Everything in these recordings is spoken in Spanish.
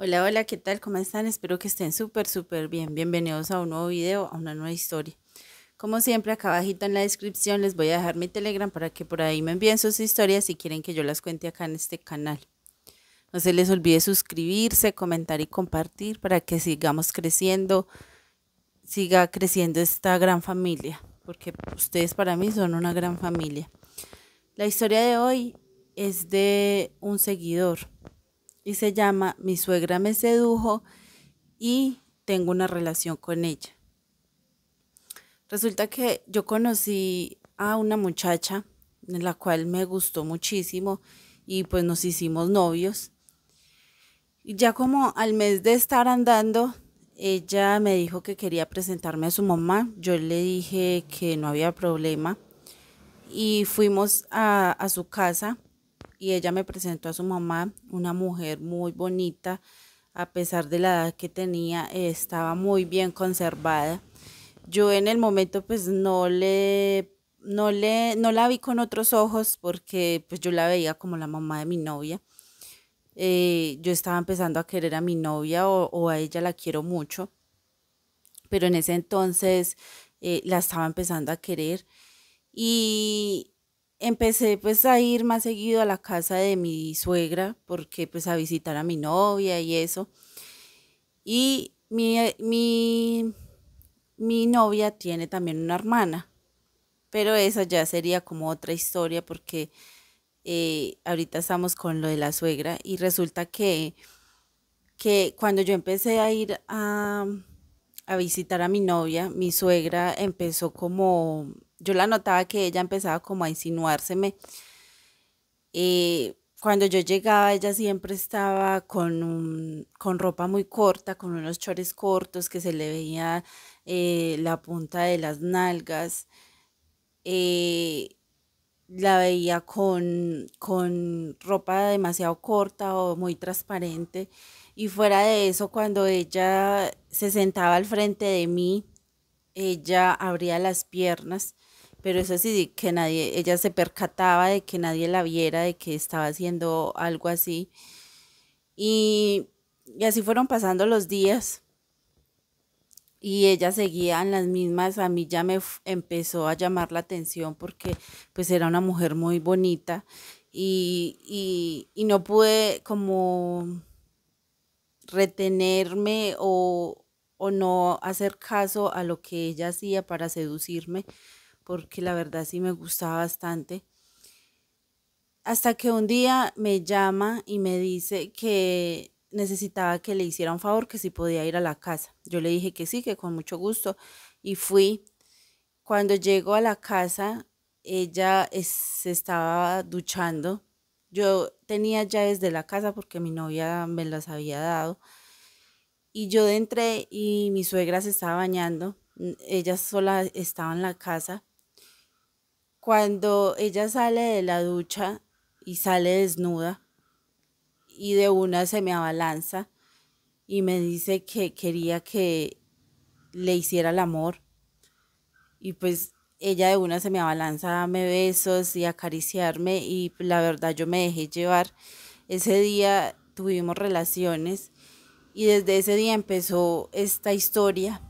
Hola, hola, ¿qué tal? ¿Cómo están? Espero que estén súper, súper bien. Bienvenidos a un nuevo video, a una nueva historia. Como siempre, acá abajito en la descripción les voy a dejar mi Telegram para que por ahí me envíen sus historias si quieren que yo las cuente acá en este canal. No se les olvide suscribirse, comentar y compartir para que sigamos creciendo, siga creciendo esta gran familia, porque ustedes para mí son una gran familia. La historia de hoy es de un seguidor y se llama Mi suegra me sedujo y tengo una relación con ella. Resulta que yo conocí a una muchacha en la cual me gustó muchísimo y pues nos hicimos novios. Y ya como al mes de estar andando, ella me dijo que quería presentarme a su mamá. Yo le dije que no había problema y fuimos a, a su casa y ella me presentó a su mamá, una mujer muy bonita, a pesar de la edad que tenía, estaba muy bien conservada. Yo en el momento pues no le no le no la vi con otros ojos porque pues yo la veía como la mamá de mi novia. Eh, yo estaba empezando a querer a mi novia o, a ella la quiero mucho, pero en ese entonces eh, la estaba empezando a querer y empecé pues a ir más seguido a la casa de mi suegra porque pues a visitar a mi novia y eso. Y mi, eh, mi, mi novia tiene también una hermana, pero esa ya sería como otra historia porque eh, ahorita estamos con lo de la suegra y resulta que, que cuando yo empecé a ir a, a visitar a mi novia, mi suegra empezó como yo la notaba que ella empezaba como a insinuárseme. Eh, cuando yo llegaba, ella siempre estaba con, ropa muy corta, con unos chores cortos que se le veía eh, la punta de las nalgas. Eh, la veía con, con ropa demasiado corta o muy transparente. Y fuera de eso, cuando ella se sentaba al frente de mí, ella abría las piernas pero eso sí, que nadie, ella se percataba de que nadie la viera, de que estaba haciendo algo así. Y, así fueron pasando los días. Y ella seguía en las mismas, a mí ya me empezó a llamar la atención porque pues era una mujer muy bonita y, no pude como retenerme o, o no hacer caso a lo que ella hacía para seducirme, porque la verdad sí me gustaba bastante. Hasta que un día me llama y me dice que necesitaba que le hiciera un favor, que si podía ir a la casa. Yo le dije que sí, que con mucho gusto. Y fui. Cuando llego a la casa, ella se estaba duchando. Yo tenía llaves de la casa porque mi novia me las había dado. Y yo entré y mi suegra se estaba bañando. Ella sola estaba en la casa. Cuando ella sale de la ducha y sale desnuda y de una se me abalanza y me dice que quería que le hiciera el amor y pues ella de una se me abalanza a darme besos y acariciarme y la verdad yo me dejé llevar. Ese día tuvimos relaciones y desde ese día empezó esta historia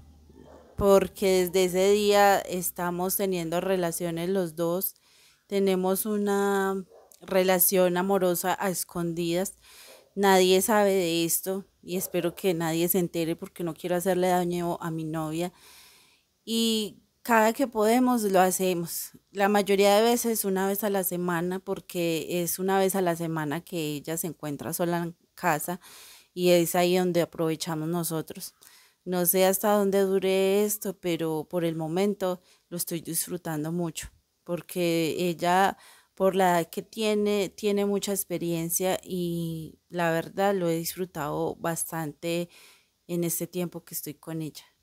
porque desde ese día estamos teniendo relaciones los dos, tenemos una relación amorosa a escondidas, nadie sabe de esto y espero que nadie se entere porque no quiero hacerle daño a mi novia y cada que podemos lo hacemos, la mayoría de veces una vez a la semana porque es una vez a la semana que ella se encuentra sola en casa y es ahí donde aprovechamos nosotros. No sé hasta dónde dure esto, pero por el momento lo estoy disfrutando mucho, porque ella, por la edad que tiene, tiene mucha experiencia y la verdad lo he disfrutado bastante en este tiempo que estoy con ella.